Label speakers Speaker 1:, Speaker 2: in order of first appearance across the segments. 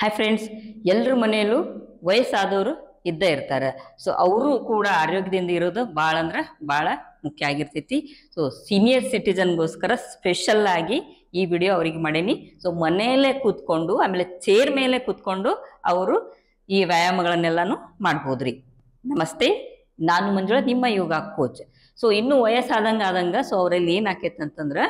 Speaker 1: hi friends ಎಲ್ಲರ ಮನೆಯಲ್ಲೂ ವಯಸ್ಸಾದವರು ಇದ್ದೇ ಇರ್ತಾರೆ ಸೊ ಅವರು ಕೂಡ ಆರೋಗ್ಯದಿಂದ ಇರೋದು ಭಾಳ ಅಂದ್ರೆ ಭಾಳ ಮುಖ್ಯ ಆಗಿರ್ತೈತಿ ಸೊ ಸೀನಿಯರ್ ಸಿಟಿಜನ್ಗೋಸ್ಕರ ಸ್ಪೆಷಲ್ ಆಗಿ ಈ ವಿಡಿಯೋ ಅವರಿಗೆ ಮಾಡೇನಿ ಸೊ ಮನೆಯಲ್ಲೇ ಕೂತ್ಕೊಂಡು ಆಮೇಲೆ ಚೇರ್ ಮೇಲೆ ಕೂತ್ಕೊಂಡು ಅವರು ಈ ವ್ಯಾಯಾಮಗಳನ್ನೆಲ್ಲನೂ ಮಾಡ್ಬೋದ್ರಿ ನಮಸ್ತೆ ನಾನು ಮಂಜುಳಾ ನಿಮ್ಮ ಯೋಗ ಕೋಚ್ ಸೊ ಇನ್ನು ವಯಸ್ಸಾದಂಗೆ ಆದಂಗೆ ಸೊ ಅವರಲ್ಲಿ ಏನಾಕೈತೆ ಅಂತಂದ್ರೆ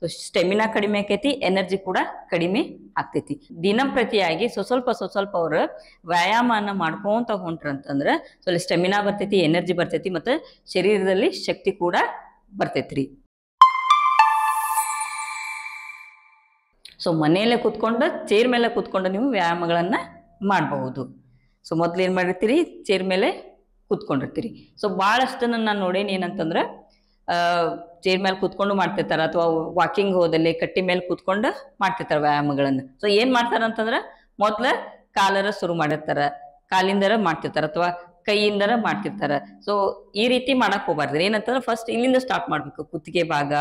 Speaker 1: ಸೊ ಸ್ಟೆಮಿನಾ ಕಡಿಮೆ ಆಕೈತಿ ಎನರ್ಜಿ ಕೂಡ ಕಡಿಮೆ ಆಗ್ತೈತಿ ದಿನಂಪ್ರತಿಯಾಗಿ ಸೊ ಸ್ವಲ್ಪ ಸೊ ಸ್ವಲ್ಪ ಅವ್ರು ವ್ಯಾಯಾಮನ ಮಾಡ್ಕೊಂತ ಹೊಂಟ್ರಂತಂದ್ರ ಸೊ ಸ್ಟೆಮಿನಾ ಬರ್ತೈತಿ ಎನರ್ಜಿ ಬರ್ತೈತಿ ಮತ್ತು ಶರೀರದಲ್ಲಿ ಶಕ್ತಿ ಕೂಡ ಬರ್ತೈತ್ರಿ ಸೊ ಮನೆಯಲ್ಲೇ ಕೂತ್ಕೊಂಡು ಚೇರ್ ಮೇಲೆ ಕೂತ್ಕೊಂಡು ನೀವು ವ್ಯಾಯಾಮಗಳನ್ನು ಮಾಡಬಹುದು ಸೊ ಮೊದಲು ಏನು ಮಾಡಿರ್ತೀರಿ ಚೇರ್ ಮೇಲೆ ಕೂತ್ಕೊಂಡಿರ್ತೀರಿ ಸೊ ಭಾಳಷ್ಟನ್ನು ನಾನು ನೋಡೇನು ಏನಂತಂದ್ರೆ ಚೇರ್ ಮೇಲೆ ಕೂತ್ಕೊಂಡು ಮಾಡ್ತಿರ್ತಾರೆ ಅಥವಾ ವಾಕಿಂಗ್ ಹೋದಲ್ಲಿ ಕಟ್ಟಿ ಮೇಲೆ ಕೂತ್ಕೊಂಡು ಮಾಡ್ತಿರ್ತಾರೆ ವ್ಯಾಯಾಮಗಳನ್ನು ಸೊ ಏನ್ ಅಂತಂದ್ರೆ ಮೊದಲ ಕಾಲರ ಶುರು ಮಾಡಿರ್ತಾರ ಕಾಲಿಂದರ ಮಾಡ್ತಿರ್ತಾರ ಅಥವಾ ಕೈಯಿಂದರ ಮಾಡ್ತಿರ್ತಾರ ಸೊ ಈ ರೀತಿ ಮಾಡಕ್ ಹೋಗ್ಬಾರ್ದ್ರಿ ಏನಂತಂದ್ರೆ ಫಸ್ಟ್ ಇಲ್ಲಿಂದ ಸ್ಟಾರ್ಟ್ ಮಾಡ್ಬೇಕು ಕುತ್ತಿಗೆ ಭಾಗ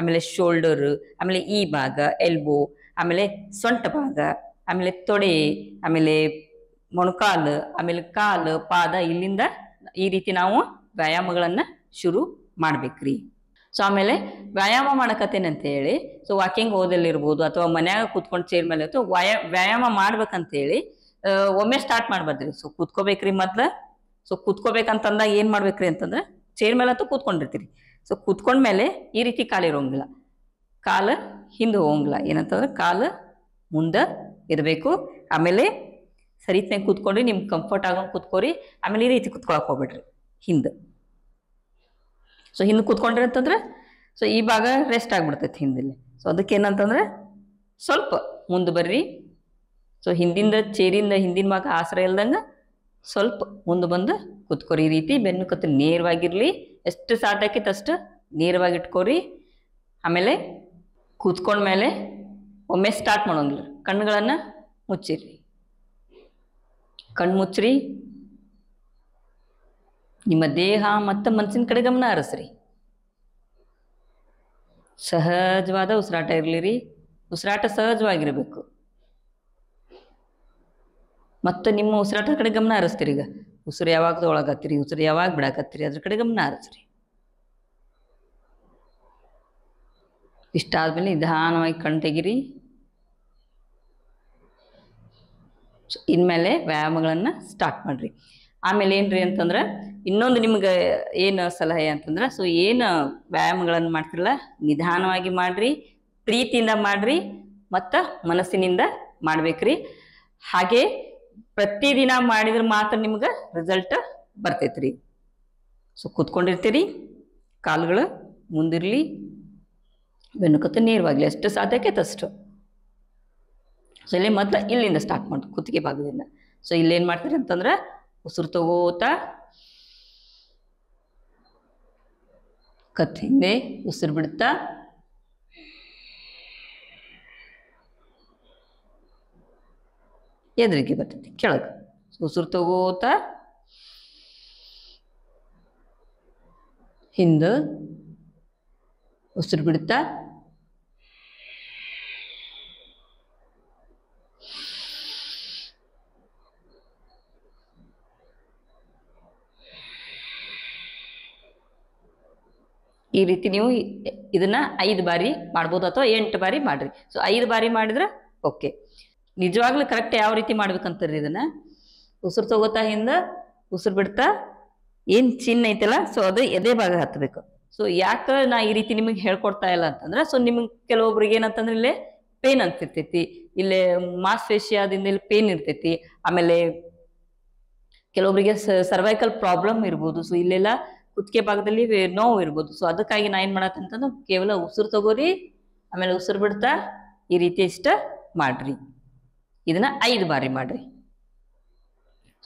Speaker 1: ಆಮೇಲೆ ಶೋಲ್ಡರ್ ಆಮೇಲೆ ಈ ಭಾಗ ಎಲ್ಬೋ ಆಮೇಲೆ ಸೊಂಟ ಭಾಗ ಆಮೇಲೆ ತೊಡೆ ಆಮೇಲೆ ಮೊಣಕಾಲು ಆಮೇಲೆ ಕಾಲು ಪಾದ ಇಲ್ಲಿಂದ ಈ ರೀತಿ ನಾವು ವ್ಯಾಯಾಮಗಳನ್ನ ಶುರು ಮಾಡ್ಬೇಕ್ರಿ ಸೊ ಆಮೇಲೆ ವ್ಯಾಯಾಮ ಮಾಡಕತ್ತೇನೆ ಅಂತ ಹೇಳಿ ಸೊ ವಾಕಿಂಗ್ ಹೋದಲ್ಲಿರ್ಬೋದು ಅಥವಾ ಮನ್ಯಾಗ ಕೂತ್ಕೊಂಡು ಚೇರ್ ಮೇಲೆ ಅಥವಾ ವ್ಯಾಯಾ ವ್ಯಾಯಾಮ ಮಾಡ್ಬೇಕಂತೇಳಿ ಒಮ್ಮೆ ಸ್ಟಾರ್ಟ್ ಮಾಡ್ಬಾರ್ದ್ರಿ ಸೊ ಕೂತ್ಕೋಬೇಕ್ರಿ ಮೊದ್ಲು ಸೊ ಕೂತ್ಕೋಬೇಕಂತಂದಾಗ ಏನು ಮಾಡ್ಬೇಕ್ರಿ ಅಂತಂದ್ರೆ ಚೇರ್ ಮೇಲೆ ಅಂತೂ ಕೂತ್ಕೊಂಡಿರ್ತೀರಿ ಸೊ ಕೂತ್ಕೊಂಡ್ಮೇಲೆ ಈ ರೀತಿ ಕಾಲಿರೋಂಗಿಲ್ಲ ಕಾಲು ಹಿಂದೆ ಹೋಗಂಗಿಲ್ಲ ಏನಂತಂದ್ರೆ ಕಾಲು ಮುಂದೆ ಇರಬೇಕು ಆಮೇಲೆ ಸರಿತ್ನಾಗ ಕೂತ್ಕೊಂಡ್ರಿ ನಿಮ್ಗೆ ಕಂಫರ್ಟ್ ಆಗೋ ಕೂತ್ಕೋರಿ ಆಮೇಲೆ ಈ ರೀತಿ ಕೂತ್ಕೊಳಕ್ ಹೋಗ್ಬೇಡ್ರಿ ಹಿಂದೆ ಸೊ ಹಿಂದೆ ಕೂತ್ಕೊಂಡ್ರಿ ಅಂತಂದ್ರೆ ಸೊ ಈ ಭಾಗ ರೆಸ್ಟ್ ಆಗಿಬಿಡ್ತೈತಿ ಹಿಂದಲ್ಲಿ ಸೊ ಅದಕ್ಕೆ ಏನಂತಂದ್ರೆ ಸ್ವಲ್ಪ ಮುಂದೆ ಬರ್ರಿ ಸೊ ಹಿಂದಿಂದ ಚೇರಿಂದ ಹಿಂದಿನ ಭಾಗ ಆಸರೆ ಇಲ್ದಂಗೆ ಸ್ವಲ್ಪ ಮುಂದೆ ಬಂದು ಕೂತ್ಕೊರಿ ಈ ರೀತಿ ಬೆನ್ನು ಕತ್ತು ನೇರವಾಗಿರಲಿ ಎಷ್ಟು ಸಾಟಾಕಿತ್ತು ಅಷ್ಟು ನೇರವಾಗಿ ಇಟ್ಕೋರಿ ಆಮೇಲೆ ಕೂತ್ಕೊಂಡ್ಮೇಲೆ ಒಮ್ಮೆ ಸ್ಟಾರ್ಟ್ ಮಾಡೋಂಗಿಲ್ಲ ಕಣ್ಣುಗಳನ್ನು ಮುಚ್ಚಿರಿ ಕಣ್ಣು ಮುಚ್ಚಿರಿ ನಿಮ್ಮ ದೇಹ ಮತ್ತು ಮನಸ್ಸಿನ ಕಡೆ ಗಮನ ಹರಿಸ್ರಿ ಸಹಜವಾದ ಉಸಿರಾಟ ಇರಲಿ ರೀ ಉಸಿರಾಟ ಸಹಜವಾಗಿರಬೇಕು ಮತ್ತು ನಿಮ್ಮ ಉಸಿರಾಟದ ಕಡೆ ಗಮನ ಹರಿಸ್ತೀರಿ ಈಗ ಉಸಿರು ಯಾವಾಗ ಒಳಗತ್ತೀರಿ ಉಸಿರು ಯಾವಾಗ ಬಿಡಾಕತ್ತೀರಿ ಅದ್ರ ಕಡೆ ಗಮನ ಹರಿಸ್ರಿ ಇಷ್ಟಾದ್ಮೇಲೆ ನಿಧಾನವಾಗಿ ಕಣ್ ತೆಗಿರಿ ಇನ್ಮೇಲೆ ವ್ಯಾಯಾಮಗಳನ್ನು ಸ್ಟಾರ್ಟ್ ಮಾಡಿರಿ ಆಮೇಲೆ ಏನ್ರಿ ಅಂತಂದ್ರೆ ಇನ್ನೊಂದು ನಿಮ್ಗೆ ಏನು ಸಲಹೆ ಅಂತಂದ್ರೆ ಸೊ ಏನು ವ್ಯಾಯಾಮಗಳನ್ನು ಮಾಡ್ತಿರಲ್ಲ ನಿಧಾನವಾಗಿ ಮಾಡ್ರಿ ಪ್ರೀತಿಯಿಂದ ಮಾಡ್ರಿ ಮತ್ತು ಮನಸ್ಸಿನಿಂದ ಮಾಡ್ಬೇಕ್ರಿ ಹಾಗೆ ಪ್ರತಿದಿನ ಮಾಡಿದ್ರೆ ಮಾತ್ರ ನಿಮ್ಗೆ ರಿಸಲ್ಟ್ ಬರ್ತೈತ್ರಿ ಸೊ ಕೂತ್ಕೊಂಡಿರ್ತೀರಿ ಕಾಲುಗಳು ಮುಂದಿರಲಿ ಬೆನ್ನುಕತ್ತು ನೇರವಾಗಲಿ ಎಷ್ಟು ಸಾಧ್ಯಕ್ಕೆ ತಷ್ಟು ಸೊ ಇಲ್ಲಿ ಮೊದಲು ಇಲ್ಲಿಂದ ಸ್ಟಾರ್ಟ್ ಮಾಡಿ ಕುತ್ತಿಗೆ ಭಾಗದಿಂದ ಸೊ ಇಲ್ಲೇನು ಮಾಡ್ತೀರಿ ಅಂತಂದ್ರೆ ಉಸಿರು ತಗೋತ ಕತ್ ಹಿಂದೆ ಉಸಿರು ಬಿಡ್ತಾ ಎದುರಿಗೆ ಬರ್ತೈತಿ ಕೆಳಗೆ ಉಸಿರು ತಗೋತ ಹಿಂದೆ ಉಸಿರು ಬಿಡ್ತಾ ಈ ರೀತಿ ನೀವು ಇದನ್ನ ಐದು ಬಾರಿ ಮಾಡ್ಬೋದು ಅಥವಾ ಎಂಟು ಬಾರಿ ಮಾಡ್ರಿ ಸೊ ಐದು ಬಾರಿ ಮಾಡಿದ್ರೆ ಓಕೆ ನಿಜವಾಗ್ಲೂ ಕರೆಕ್ಟ್ ಯಾವ ರೀತಿ ಮಾಡ್ಬೇಕಂತಾರ್ರಿ ಇದನ್ನ ಉಸಿರು ತಗೋತಾ ಹಿಂದ ಉಸಿರು ಬಿಡ್ತಾ ಏನ್ ಚಿನ್ನ ಐತಲ್ಲ ಸೊ ಅದು ಎದೆ ಭಾಗ ಹತ್ಬೇಕು ಸೊ ಯಾಕೆ ನಾ ಈ ರೀತಿ ನಿಮಗೆ ಹೇಳ್ಕೊಡ್ತಾ ಇಲ್ಲ ಅಂತಂದ್ರೆ ಸೊ ನಿಮ್ಗೆ ಕೆಲವೊಬ್ರಿಗೆ ಏನಂತಂದ್ರೆ ಇಲ್ಲೇ ಪೇನ್ ಅಂತಿರ್ತೈತಿ ಇಲ್ಲೇ ಮಾಸ್ ಫೇಶಿಯಾದಿಂದ ಇಲ್ಲಿ ಪೇನ್ ಇರ್ತೈತಿ ಆಮೇಲೆ ಕೆಲವೊಬ್ರಿಗೆ ಸರ್ವೈಕಲ್ ಪ್ರಾಬ್ಲಮ್ ಇರ್ಬೋದು ಸೊ ಇಲ್ಲೆಲ್ಲ ಕುತ್ತಿಗೆ ಭಾಗದಲ್ಲಿ ನೋವು ಇರ್ಬೋದು ಸೊ ಅದಕ್ಕಾಗಿ ನಾ ಏನು ಮಾಡತ್ತಂತಂದ್ರೆ ಕೇವಲ ಉಸಿರು ತಗೋರಿ ಆಮೇಲೆ ಉಸಿರು ಬಿಡ್ತಾ ಈ ರೀತಿ ಇಷ್ಟ ಮಾಡ್ರಿ ಇದನ್ನ ಐದು ಬಾರಿ ಮಾಡ್ರಿ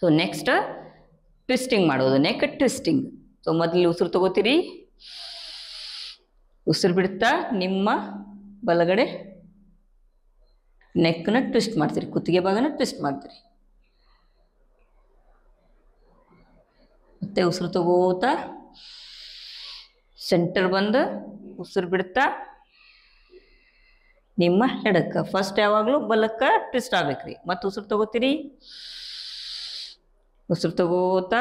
Speaker 1: ಸೊ ನೆಕ್ಸ್ಟ್ ಟ್ವಿಸ್ಟಿಂಗ್ ಮಾಡೋದು ನೆಕ್ ಟ್ವಿಸ್ಟಿಂಗ್ ಸೊ ಮೊದಲು ಉಸಿರು ತಗೋತೀರಿ ಉಸಿರು ಬಿಡ್ತಾ ನಿಮ್ಮ ಬಲಗಡೆ ನೆಕ್ನ ಟ್ವಿಸ್ಟ್ ಮಾಡ್ತೀರಿ ಕುತ್ತಿಗೆ ಭಾಗನ ಟ್ವಿಸ್ಟ್ ಮಾಡ್ತೀರಿ ಮತ್ತೆ ಉಸಿರು ತಗೋತಾ ಸೆಂಟರ್ ಬಂದು ಉಸಿರು ಬಿಡ್ತಾ ನಿಮ್ಮ ಎಡಕ್ಕೆ ಫಸ್ಟ್ ಯಾವಾಗಲೂ ಬಲಕ್ಕೆ ಟ್ವಿಸ್ಟ್ ಆಗ್ಬೇಕ್ರಿ ಮತ್ತು ಉಸಿರು ತಗೋತೀರಿ ಉಸಿರು ತಗೋತಾ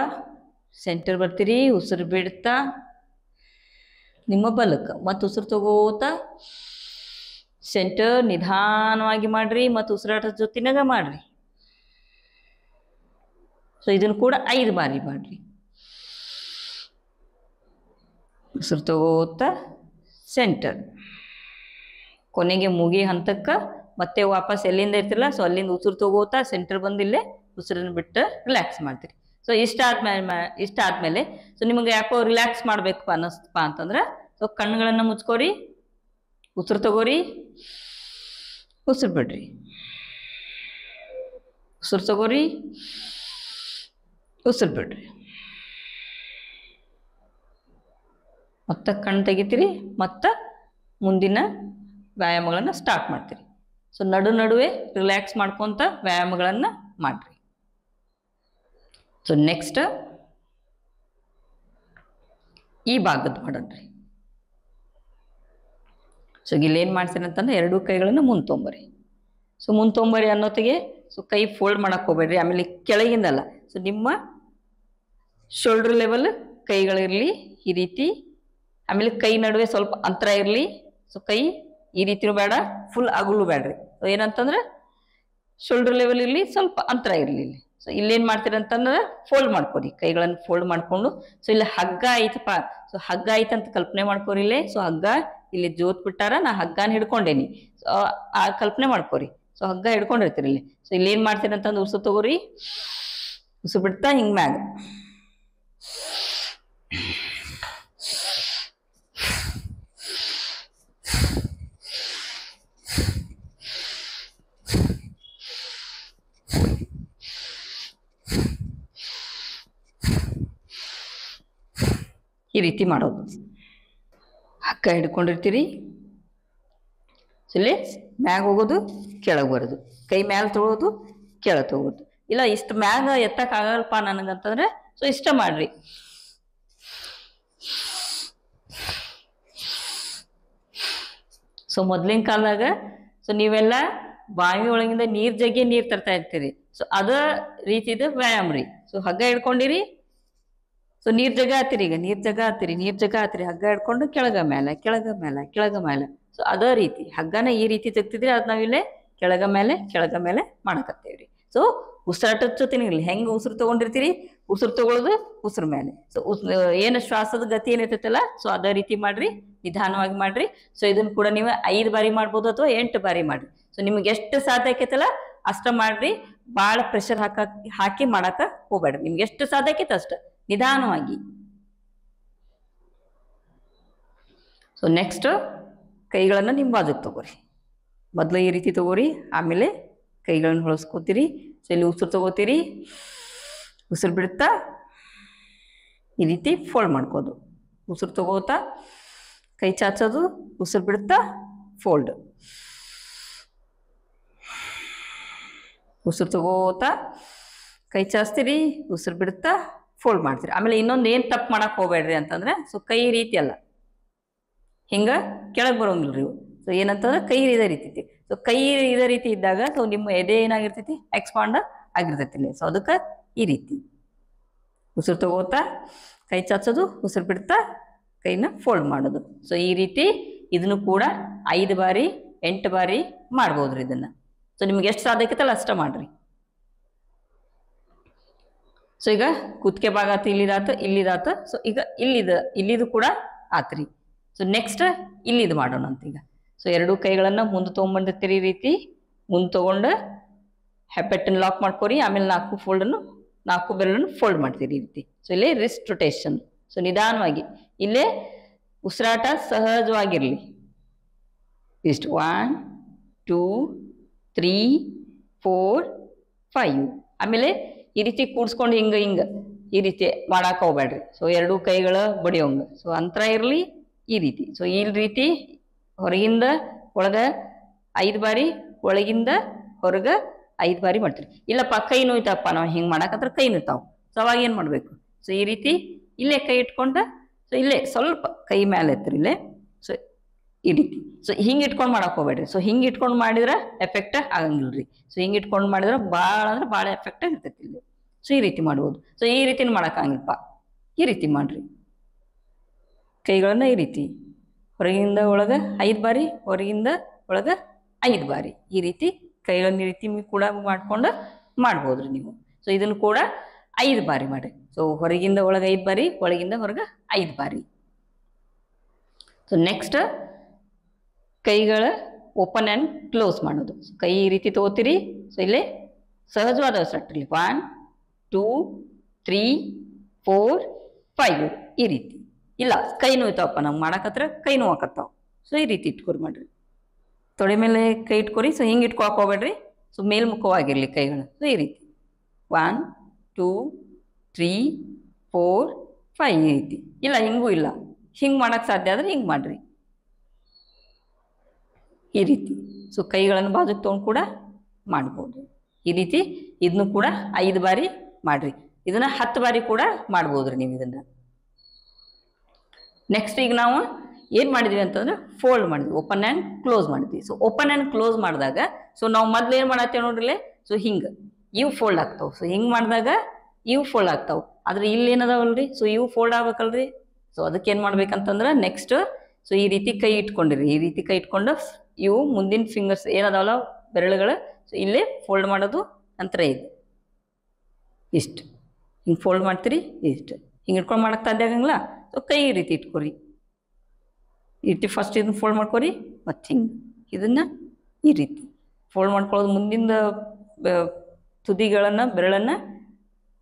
Speaker 1: ಸೆಂಟರ್ ಬರ್ತೀರಿ ಉಸಿರು ಬಿಡ್ತಾ ನಿಮ್ಮ ಬಲಕ್ಕೆ ಮತ್ತು ಉಸಿರು ತಗೋತಾ ಸೆಂಟರ್ ನಿಧಾನವಾಗಿ ಮಾಡ್ರಿ ಮತ್ತು ಉಸಿರಾಟದ ಜೊತೆನಾಗ ಮಾಡ್ರಿ ಸೊ ಇದನ್ನು ಕೂಡ ಐದು ಬಾರಿ ಮಾಡ್ರಿ ಉಸಿರು ತಗೋತ ಸೆಂಟರ್ ಕೊನೆಗೆ ಮುಗಿ ಹಂತಕ್ಕೆ ಮತ್ತೆ ವಾಪಸ್ ಎಲ್ಲಿಂದ ಇರ್ತಿಲ್ಲ ಸೊ ಅಲ್ಲಿಂದ ಉಸಿರು ತಗೋತಾ ಸೆಂಟರ್ ಬಂದಿಲ್ಲೇ ಉಸಿರನ್ನು ಬಿಟ್ಟು ರಿಲ್ಯಾಕ್ಸ್ ಮಾಡ್ತೀರಿ ಸೊ ಇಷ್ಟ ಆದ್ಮೇಲೆ ಇಷ್ಟ ಆದ್ಮೇಲೆ ಸೊ ನಿಮಗೆ ಯಾಕೋ ರಿಲ್ಯಾಕ್ಸ್ ಮಾಡಬೇಕು ಅನ್ನಿಸ್ತಪ್ಪ ಅಂತಂದ್ರೆ ಸೊ ಕಣ್ಣುಗಳನ್ನು ಮುಚ್ಕೋರಿ ಉಸಿರು ತಗೋರಿ ಉಸಿರು ಬಿಡ್ರಿ ಉಸಿರು ತಗೋರಿ ಉಸಿರು ಬಿಡ್ರಿ ಮತ್ತೆ ಕಣ್ಣು ತೆಗಿತೀರಿ ಮತ್ತು ಮುಂದಿನ ವ್ಯಾಯಾಮಗಳನ್ನು ಸ್ಟಾರ್ಟ್ ಮಾಡ್ತೀರಿ ಸೊ ನಡು ನಡುವೆ ರಿಲ್ಯಾಕ್ಸ್ ಮಾಡ್ಕೊತ ವ್ಯಾಯಾಮಗಳನ್ನು ಮಾಡಿರಿ ಸೊ ನೆಕ್ಸ್ಟ್ ಈ ಭಾಗದ ಮಾಡೋಣ್ರಿ ಸೊ ಇಲ್ಲೇನು ಮಾಡ್ತೀನಿ ಅಂತಂದ್ರೆ ಎರಡೂ ಕೈಗಳನ್ನು ಮುಂತೊಂಬರಿ ಸೊ ಮುಂತೊಂಬರಿ ಅನ್ನೋತ್ತಿಗೆ ಸೊ ಕೈ ಫೋಲ್ಡ್ ಮಾಡಕ್ಕೆ ಹೋಗ್ಬೇಡ್ರಿ ಆಮೇಲೆ ಕೆಳಗಿಂದಲ್ಲ ಸೊ ನಿಮ್ಮ ಶೋಲ್ಡರ್ ಲೆವೆಲ್ ಕೈಗಳಿರಲಿ ಈ ರೀತಿ ಆಮೇಲೆ ಕೈ ನಡುವೆ ಸ್ವಲ್ಪ ಅಂತರ ಇರಲಿ ಸೊ ಕೈ ಈ ರೀತಿ ಬೇಡ ಫುಲ್ ಅಗಲು ಬೇಡ್ರಿ ಸೊ ಏನಂತಂದ್ರೆ ಶೋಲ್ಡರ್ ಲೆವೆಲ್ ಇರಲಿ ಸ್ವಲ್ಪ ಅಂತರ ಇರಲಿ ಇಲ್ಲಿ ಸೊ ಇಲ್ಲೇನು ಅಂತಂದ್ರೆ ಫೋಲ್ಡ್ ಮಾಡ್ಕೋರಿ ಕೈಗಳನ್ನು ಫೋಲ್ಡ್ ಮಾಡಿಕೊಂಡು ಸೊ ಇಲ್ಲಿ ಹಗ್ಗ ಐತಪ್ಪ ಸೊ ಹಗ್ಗ ಐತಂತ ಕಲ್ಪನೆ ಮಾಡ್ಕೋರಿ ಇಲ್ಲೇ ಸೊ ಹಗ್ಗ ಇಲ್ಲಿ ಜೋತ್ ಬಿಟ್ಟಾರ ನಾ ಹಗ್ಗಾನ ಹಿಡ್ಕೊಂಡೇನಿ ಸೊ ಆ ಕಲ್ಪನೆ ಮಾಡ್ಕೋರಿ ಸೊ ಹಗ್ಗ ಹಿಡ್ಕೊಂಡಿರ್ತೀರಿ ಇಲ್ಲಿ ಸೊ ಇಲ್ಲಿ ಏನ್ ಅಂತಂದ್ರೆ ಉಸು ತಗೋರಿ ಉಸು ಬಿಡ್ತಾ ಹಿಂಗ್ ಮ್ಯಾಗ ಈ ರೀತಿ ಮಾಡೋದು ಹಗ್ಗ ಹಿಡ್ಕೊಂಡಿರ್ತೀರಿ ಇಲ್ಲಿ ಮ್ಯಾಗ ಹೋಗೋದು ಕೆಳಗೆ ಬರೋದು ಕೈ ಮ್ಯಾಲೆ ತೊಗೊಳೋದು ಕೆಳಗೆ ತೊಗೋದು ಇಲ್ಲ ಇಷ್ಟು ಮ್ಯಾಗ ಎತ್ತಕ್ಕಾಗಲ್ಪ ನನಗಂತಂದ್ರೆ ಸೊ ಇಷ್ಟ ಮಾಡ್ರಿ ಸೊ ಮೊದ್ಲಿನ ಕಾಲದಾಗ ಸೊ ನೀವೆಲ್ಲ ಬಾವಿ ಒಳಗಿಂದ ನೀರ್ ಜಗ್ಗಿ ನೀರ್ ತರ್ತಾ ಇರ್ತೀರಿ ಸೊ ಅದ ರೀತಿದ ವ್ಯಾಯಾಮ ರೀ ಸೊ ಹಗ್ಗ ಹಿಡ್ಕೊಂಡಿರಿ ಸೊ ನೀರ್ ಜಗ ಆತಿರಿ ಈಗ ನೀರ್ ಜಗ ಆತಿರಿ ನೀರ್ ಜಗ ಆತಿರಿ ಹಗ್ಗ ಹಿಡ್ಕೊಂಡು ಕೆಳಗ ಮೇಲೆ ಕೆಳಗ ಮೇಲೆ ಕೆಳಗ ಮೇಲೆ ಸೊ ಅದೇ ರೀತಿ ಹಗ್ಗನ ಈ ರೀತಿ ತೆಗ್ತಿದ್ರೆ ಅದ್ ನಾವಿಲ್ಲೇ ಕೆಳಗ ಮೇಲೆ ಕೆಳಗ ಮೇಲೆ ಮಾಡಕತ್ತೇವ್ರಿ ಸೊ ಉಸಿರಾಟದ ಜೊತೆನಿಲ್ಲ ಹೆಂಗ್ ಉಸಿರು ತಗೊಂಡಿರ್ತೀರಿ ಉಸಿರು ತಗೊಳ್ಳೋದು ಉಸಿರು ಮೇಲೆ ಸೊ ಏನು ಶ್ವಾಸದ ಗತಿ ಏನಿರ್ತೈತಲ್ಲ ಸೊ ಅದೇ ರೀತಿ ಮಾಡ್ರಿ ನಿಧಾನವಾಗಿ ಮಾಡ್ರಿ ಸೊ ಇದನ್ನ ಕೂಡ ನೀವು ಐದು ಬಾರಿ ಮಾಡ್ಬೋದು ಅಥವಾ ಎಂಟು ಬಾರಿ ಮಾಡ್ರಿ ಸೊ ನಿಮ್ಗೆ ಎಷ್ಟು ಸಾಧ್ಯ ಆಕೈತಲ್ಲ ಅಷ್ಟ ಮಾಡ್ರಿ ಬಾಳ ಪ್ರೆಷರ್ ಹಾಕ ಹಾಕಿ ಮಾಡಾಕ ಹೋಗ್ಬೇಡ್ರಿ ನಿಮ್ಗೆ ಎಷ್ಟು ಸಾಧ್ಯ ಆಕೈತೆ ಅಷ್ಟ ನಿಧಾನವಾಗಿ ಸೊ ನೆಕ್ಸ್ಟ್ ಕೈಗಳನ್ನು ನಿಮ್ಮ ಬಾಜಕ್ಕೆ ತಗೋರಿ ಮೊದಲು ಈ ರೀತಿ ತಗೋರಿ ಆಮೇಲೆ ಕೈಗಳನ್ನು ಹೊಳಸ್ಕೋತೀರಿ ಸೊ ಇಲ್ಲಿ ಉಸಿರು ತಗೋತೀರಿ ಉಸಿರು ಬಿಡುತ್ತಾ ಈ ರೀತಿ ಫೋಲ್ಡ್ ಮಾಡ್ಕೋದು ಉಸಿರು ತಗೋತಾ ಕೈ ಚಾಚೋದು ಉಸಿರು ಬಿಡುತ್ತಾ ಫೋಲ್ಡ್ ಉಸಿರು ತಗೋತಾ ಕೈ ಚಾಚ್ತೀರಿ ಉಸಿರು ಬಿಡುತ್ತಾ ಫೋಲ್ಡ್ ಮಾಡ್ತೀರಿ ಆಮೇಲೆ ಇನ್ನೊಂದು ಏನು ತಪ್ಪು ಮಾಡಕ್ಕೆ ಹೋಗ್ಬೇಡ್ರಿ ಅಂತಂದ್ರೆ ಸೊ ಕೈ ರೀತಿ ಅಲ್ಲ ಹಿಂಗೆ ಕೆಳಗೆ ಬರೋಂಗಿಲ್ಲ ರೀ ಸೊ ಏನಂತಂದ್ರೆ ಕೈ ಇದೇ ರೀತಿ ಐತಿ ಸೊ ಕೈ ಇದೇ ರೀತಿ ಇದ್ದಾಗ ಸೊ ನಿಮ್ಮ ಎದೆ ಏನಾಗಿರ್ತೈತಿ ಎಕ್ಸ್ಪಾಂಡ್ ಆಗಿರ್ತೈತಿ ಇಲ್ಲಿ ಸೊ ಅದಕ್ಕೆ ಈ ರೀತಿ ಉಸಿರು ತಗೋತಾ ಕೈ ಚಾಚೋದು ಉಸಿರು ಬಿಡ್ತಾ ಕೈನ ಫೋಲ್ಡ್ ಮಾಡೋದು ಸೊ ಈ ರೀತಿ ಇದನ್ನು ಕೂಡ ಐದು ಬಾರಿ ಎಂಟು ಬಾರಿ ಮಾಡ್ಬೋದ್ರಿ ಇದನ್ನು ಸೊ ನಿಮ್ಗೆ ಎಷ್ಟು ಸಾಧ್ಯಕ್ಕೆ ಅಷ್ಟೇ ಮಾಡಿರಿ ಸೊ ಈಗ ಕುತ್ಕೆ ಭಾಗ ಆತು ಇಲ್ಲಿದಾತು ಇಲ್ಲಿದಾತು ಸೊ ಈಗ ಇಲ್ಲಿದ ಇಲ್ಲಿದು ಕೂಡ ಆತ್ರಿ ಸೊ ನೆಕ್ಸ್ಟ್ ಇಲ್ಲಿದು ಮಾಡೋಣ ಅಂತ ಈಗ ಸೊ ಎರಡೂ ಕೈಗಳನ್ನು ಮುಂದೆ ತೊಗೊಂಬಂದಿರ್ತೀರಿ ಈ ರೀತಿ ಮುಂದೆ ತೊಗೊಂಡು ಹೆಪ್ಪೆಟ್ಟನ್ನು ಲಾಕ್ ಮಾಡ್ಕೊರಿ ಆಮೇಲೆ ನಾಲ್ಕು ಫೋಲ್ಡನ್ನು ನಾಲ್ಕು ಬೆರಳನ್ನು ಫೋಲ್ಡ್ ಮಾಡ್ತೀರಿ ಈ ರೀತಿ ಸೊ ಇಲ್ಲಿ ರಿಸ್ಟ್ ರೊಟೇಷನ್ ಸೊ ನಿಧಾನವಾಗಿ ಇಲ್ಲೇ ಉಸಿರಾಟ ಸಹಜವಾಗಿರಲಿ ಇಷ್ಟು one two three four five ಆಮೇಲೆ ಈ ರೀತಿ ಕೂಡ್ಸ್ಕೊಂಡು ಹಿಂಗೆ ಹಿಂಗೆ ಈ ರೀತಿ ಮಾಡಕ್ಕೆ ಹೋಗ್ಬೇಡ್ರಿ ಸೊ ಎರಡೂ ಕೈಗಳ ಬಡಿಯೋಂಗೆ ಸೊ ಅಂತರ ಇರಲಿ ಈ ರೀತಿ ಸೊ ಈ ರೀತಿ ಹೊರಗಿಂದ ಒಳಗೆ ಐದು ಬಾರಿ ಒಳಗಿಂದ ಹೊರಗೆ ಐದು ಬಾರಿ ಮಾಡ್ತೀರಿ ಇಲ್ಲಪ್ಪ ಕೈ ನೋಯ್ತಪ್ಪ ನಾವು ಹಿಂಗೆ ಮಾಡಾಕತ್ರ ಕೈ ನೋಯ್ತಾವೆ ಸೊ ಅವಾಗ ಏನು ಮಾಡಬೇಕು ಸೊ ಈ ರೀತಿ ಇಲ್ಲೇ ಕೈ ಇಟ್ಕೊಂಡ ಸೊ ಇಲ್ಲೇ ಸ್ವಲ್ಪ ಕೈ ಮೇಲೆ ಎತ್ತರಿ ಇಲ್ಲೇ ಸೊ ಈ ರೀತಿ ಸೊ ಹಿಂಗೆ ಇಟ್ಕೊಂಡು ಮಾಡಕ್ ಹೋಗ್ಬೇಡ್ರಿ ಸೊ ಹಿಂಗೆ ಇಟ್ಕೊಂಡು ಮಾಡಿದ್ರೆ ಎಫೆಕ್ಟ್ ಆಗಂಗಿಲ್ರಿ ಸೊ ಹಿಂಗೆ ಇಟ್ಕೊಂಡು ಮಾಡಿದ್ರೆ ಭಾಳ ಅಂದ್ರೆ ಭಾಳ ಎಫೆಕ್ಟ್ ಇರ್ತೈತಿ ಇಲ್ಲಿ ಸೊ ಈ ರೀತಿ ಮಾಡ್ಬೋದು ಸೊ ಈ ರೀತಿನ ಮಾಡೋಕ್ಕಾಗಿಲ್ಲಪ್ಪ ಈ ರೀತಿ ಮಾಡಿರಿ ಕೈಗಳನ್ನ ಈ ರೀತಿ ಹೊರಗಿಂದ ಒಳಗೆ ಐದು ಬಾರಿ ಹೊರಗಿಂದ ಒಳಗೆ ಐದು ಬಾರಿ ಈ ರೀತಿ ಕೈಗಳನ್ನ ಈ ರೀತಿ ಕೂಡ ಮಾಡ್ಕೊಂಡು ಮಾಡ್ಬೋದ್ರಿ ನೀವು ಸೊ ಇದನ್ನು ಕೂಡ ಐದು ಬಾರಿ ಮಾಡಿ ಸೊ ಹೊರಗಿಂದ ಒಳಗೆ ಐದು ಬಾರಿ ಒಳಗಿಂದ ಹೊರಗೆ ಐದು ಬಾರಿ ಸೊ ನೆಕ್ಸ್ಟ್ ಕೈಗಳ ಓಪನ್ ಆ್ಯಂಡ್ ಕ್ಲೋಸ್ ಮಾಡೋದು ಕೈ ಈ ರೀತಿ ತಗೋತೀರಿ ಸೊ ಇಲ್ಲಿ ಸಹಜವಾದ ಸಟ್ಟಿರಲಿ one two three four five ಈ ರೀತಿ ಇಲ್ಲ ಕೈ ನೋಯ್ತಾವಪ್ಪ ನಮ್ಗೆ ಮಾಡಕತ್ರ ಕೈ ನೋವಾಕತ್ತಾವ ಸೊ ಈ ರೀತಿ ಇಟ್ಕೊರಿ ಮಾಡಿರಿ ತೊಡೆ ಮೇಲೆ ಕೈ ಇಟ್ಕೊರಿ ಸೊ ಹಿಂಗೆ ಇಟ್ಕೊ ಹೋಗ್ಬೇಡ್ರಿ ಸೊ ಮೇಲ್ಮುಖವಾಗಿರಲಿ ಕೈಗಳು ಸೊ ಈ ರೀತಿ one two three four five ಈ ರೀತಿ ಇಲ್ಲ ಹಿಂಗೂ ಇಲ್ಲ ಹಿಂಗೆ ಮಾಡೋಕ್ಕೆ ಸಾಧ್ಯ ಆದರೆ ಹಿಂಗೆ ಮಾಡಿರಿ ಈ ರೀತಿ ಸೊ ಕೈಗಳನ್ನು ಬಾಜುಗೆ ತೊಗೊಂಡು ಕೂಡ ಮಾಡ್ಬೋದು ಈ ರೀತಿ ಇದನ್ನು ಕೂಡ ಐದು ಬಾರಿ ಮಾಡಿರಿ ಇದನ್ನು ಹತ್ತು ಬಾರಿ ಕೂಡ ಮಾಡ್ಬೋದು ರೀ ನೀವು ಇದನ್ನು ನೆಕ್ಸ್ಟ್ ಈಗ ನಾವು ಏನು ಮಾಡಿದ್ವಿ ಅಂತಂದ್ರೆ ಫೋಲ್ಡ್ ಮಾಡಿದ್ವಿ ಓಪನ್ ಆ್ಯಂಡ್ ಕ್ಲೋಸ್ ಮಾಡಿದ್ವಿ ಸೊ ಓಪನ್ ಆ್ಯಂಡ್ ಕ್ಲೋಸ್ ಮಾಡಿದಾಗ ಸೊ ನಾವು ಮೊದಲು ಏನು ಮಾಡತ್ತೇವೆ ನೋಡ್ರಿ ಸೊ ಹಿಂಗೆ ಇವು ಫೋಲ್ಡ್ ಆಗ್ತಾವೆ ಸೊ ಹಿಂಗೆ ಮಾಡಿದಾಗ ಇವು ಫೋಲ್ಡ್ ಆಗ್ತಾವೆ ಆದರೆ ಇಲ್ಲಿ ಏನದಾವಲ್ರಿ ಸೊ ಇವು ಫೋಲ್ಡ್ ಆಗ್ಬೇಕಲ್ರಿ ಸೊ ಅದಕ್ಕೆ ಏನು ಮಾಡ್ಬೇಕಂತಂದ್ರೆ ನೆಕ್ಸ್ಟ್ ಸೊ ಈ ರೀತಿ ಕೈ ಇಟ್ಕೊಂಡಿರಿ ಈ ರೀತಿ ಕೈ ಇಟ್ಕೊಂಡು ಇವು ಮುಂದಿನ ಫಿಂಗರ್ಸ್ ಏನದಾವಲ್ಲ ಬೆರಳುಗಳು ಸೊ ಇಲ್ಲೇ ಫೋಲ್ಡ್ ಮಾಡೋದು ನಂತರ ಇದು ಇಷ್ಟು ಹಿಂಗೆ ಫೋಲ್ಡ್ ಮಾಡ್ತೀರಿ ಇಷ್ಟು ಹಿಂಗೆ ಇಟ್ಕೊಂಡು ಮಾಡಕ್ಕೆ ಸಾಧ್ಯ ಆಗಂಗಿಲ್ಲ ಸೊ ಕೈ ಈ ರೀತಿ ಇಟ್ಕೊರಿ ಇಟ್ಟು ಫಸ್ಟ್ ಇದನ್ನ ಫೋಲ್ಡ್ ಮಾಡ್ಕೊರಿ ಮತ್ತು ಹಿಂಗೆ ಇದನ್ನು ಈ ರೀತಿ ಫೋಲ್ಡ್ ಮಾಡ್ಕೊಳ್ಳೋದು ಮುಂದಿನ ತುದಿಗಳನ್ನು ಬೆರಳನ್ನು